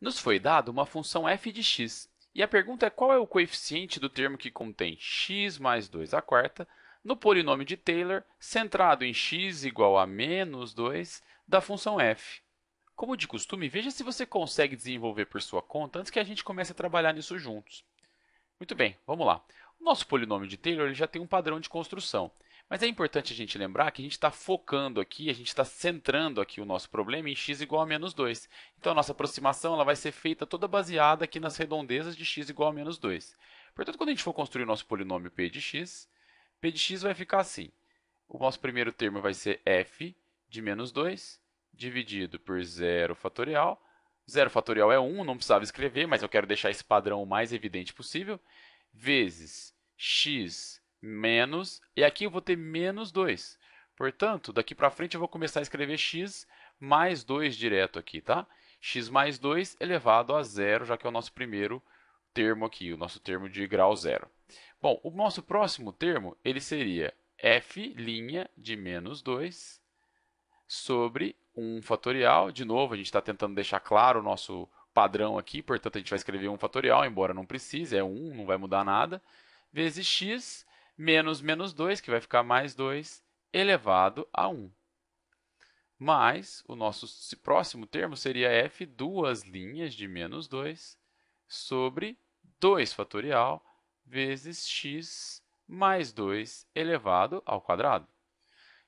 Nos foi dado uma função f de x, e a pergunta é qual é o coeficiente do termo que contém x mais 2 a quarta no polinômio de Taylor centrado em x igual a menos 2 da função f. Como de costume, veja se você consegue desenvolver por sua conta antes que a gente comece a trabalhar nisso juntos. Muito bem, vamos lá. O nosso polinômio de Taylor ele já tem um padrão de construção. Mas é importante a gente lembrar que a gente está focando aqui, a gente está centrando aqui o nosso problema em x igual a menos 2. Então, a nossa aproximação ela vai ser feita toda baseada aqui nas redondezas de x igual a menos 2. Portanto, quando a gente for construir o nosso polinômio p de x, p de x vai ficar assim. O nosso primeiro termo vai ser f de menos 2 dividido por 0 fatorial. 0 fatorial é 1, não precisava escrever, mas eu quero deixar esse padrão o mais evidente possível, vezes x menos, e aqui eu vou ter menos 2. Portanto, daqui para frente eu vou começar a escrever x mais 2 direto aqui, tá? x mais 2 elevado a zero, já que é o nosso primeiro termo aqui, o nosso termo de grau zero. Bom, o nosso próximo termo ele seria f' de menos 2 sobre 1 fatorial. De novo, a gente está tentando deixar claro o nosso padrão aqui, portanto, a gente vai escrever 1 fatorial, embora não precise, é 1, não vai mudar nada, vezes x menos menos 2, que vai ficar mais 2, elevado a 1. Mais, o nosso próximo termo seria f duas linhas de menos 2 sobre 2 fatorial vezes x mais 2 elevado ao quadrado.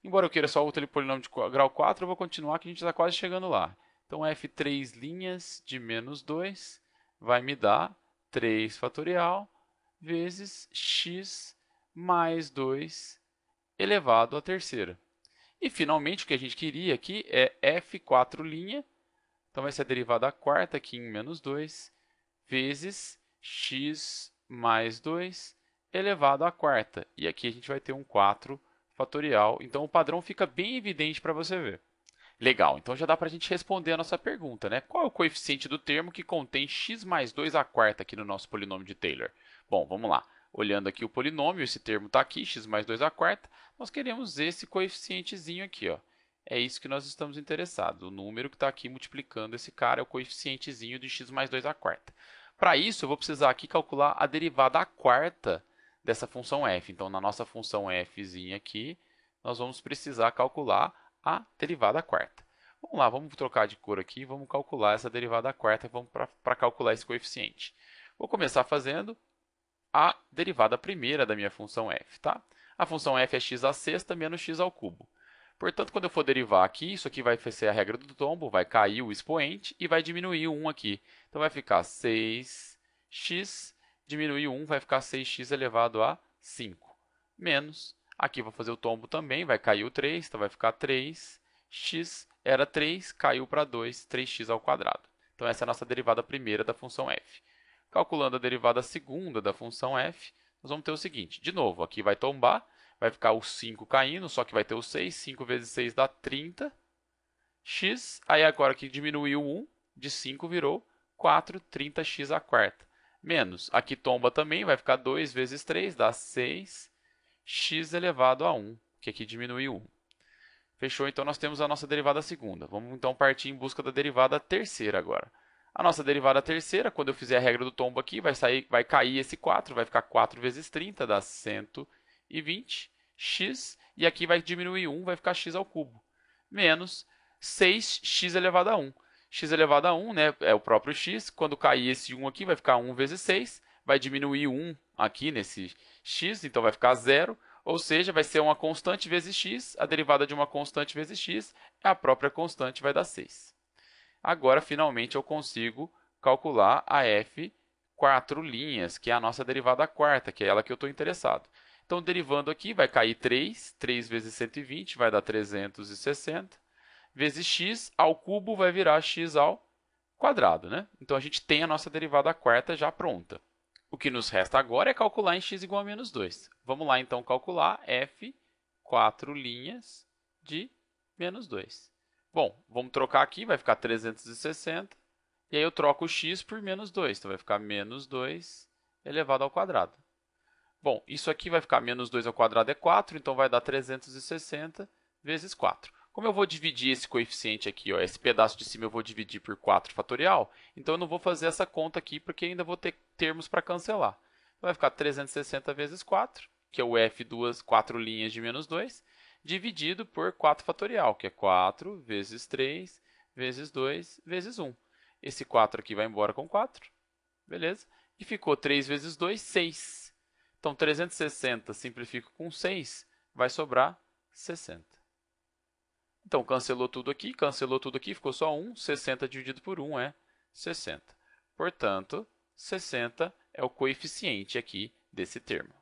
Embora eu queira só o polinômio de grau 4, eu vou continuar que a gente está quase chegando lá. Então, f3 linhas de menos 2 vai me dar 3 fatorial vezes x mais mais 2 elevado à terceira. E, finalmente, o que a gente queria aqui é f4', linha, então vai ser a derivada da quarta aqui em menos 2, vezes x mais 2 elevado à quarta. E aqui a gente vai ter um 4 fatorial, então o padrão fica bem evidente para você ver. Legal, então já dá para a gente responder a nossa pergunta, né? Qual é o coeficiente do termo que contém x mais 2 à quarta aqui no nosso polinômio de Taylor? Bom, vamos lá. Olhando aqui o polinômio, esse termo está aqui, x mais 2 a quarta, nós queremos esse coeficientezinho aqui. Ó. É isso que nós estamos interessados. O número que está aqui multiplicando esse cara é o coeficientezinho de x mais 2 a quarta. Para isso, eu vou precisar aqui calcular a derivada a quarta dessa função f. Então, na nossa função fzinha aqui, nós vamos precisar calcular a derivada a quarta. Vamos lá, vamos trocar de cor aqui, vamos calcular essa derivada a quarta, vamos para calcular esse coeficiente. Vou começar fazendo a derivada primeira da minha função f. Tá? A função f é x à sexta menos x ao cubo. Portanto, quando eu for derivar aqui, isso aqui vai ser a regra do tombo, vai cair o expoente e vai diminuir o 1 aqui. Então, vai ficar 6x, diminuir 1 vai ficar 6x elevado a 5, menos, aqui vou fazer o tombo também, vai cair o 3, então vai ficar 3x, era 3, caiu para 2, 3x ao quadrado. Então, essa é a nossa derivada primeira da função f. Calculando a derivada segunda da função f, nós vamos ter o seguinte, de novo, aqui vai tombar, vai ficar o 5 caindo, só que vai ter o 6, 5 vezes 6 dá 30, x, aí agora que diminuiu 1, de 5 virou 4, 30x à quarta, menos, aqui tomba também, vai ficar 2 vezes 3, dá 6, x elevado a 1, que aqui diminuiu 1. Fechou? Então, nós temos a nossa derivada segunda. Vamos, então, partir em busca da derivada terceira agora. A nossa derivada terceira, quando eu fizer a regra do tombo aqui, vai, sair, vai cair esse 4, vai ficar 4 vezes 30, dá 120, x, e aqui vai diminuir 1, vai ficar x ao cubo, menos 6x elevado a 1. x elevado a 1 né, é o próprio x, quando cair esse 1 aqui, vai ficar 1 vezes 6, vai diminuir 1 aqui nesse x, então vai ficar 0, ou seja, vai ser uma constante vezes x, a derivada de uma constante vezes x é a própria constante, vai dar 6 agora finalmente eu consigo calcular a f quatro linhas, que é a nossa derivada quarta, que é ela que eu estou interessado. Então, derivando aqui, vai cair 3, 3 vezes 120 vai dar 360, vezes x ao cubo vai virar x ao quadrado. Né? Então, a gente tem a nossa derivada quarta já pronta. O que nos resta agora é calcular em x igual a menos 2. Vamos lá, então, calcular f 4 linhas de menos 2. Bom, vamos trocar aqui, vai ficar 360. E aí eu troco o x por menos 2, então vai ficar menos 2 elevado ao quadrado. Bom, isso aqui vai ficar menos 2 ao quadrado é 4, então vai dar 360 vezes 4. Como eu vou dividir esse coeficiente aqui, ó, esse pedaço de cima eu vou dividir por 4 fatorial, então eu não vou fazer essa conta aqui porque ainda vou ter termos para cancelar. Então vai ficar 360 vezes 4, que é o f duas quatro linhas de menos 2, dividido por 4 fatorial, que é 4 vezes 3 vezes 2 vezes 1. Esse 4 aqui vai embora com 4, beleza? E ficou 3 vezes 2, 6. Então, 360 simplifico com 6, vai sobrar 60. Então, cancelou tudo aqui, cancelou tudo aqui, ficou só 1. 60 dividido por 1 é 60. Portanto, 60 é o coeficiente aqui desse termo.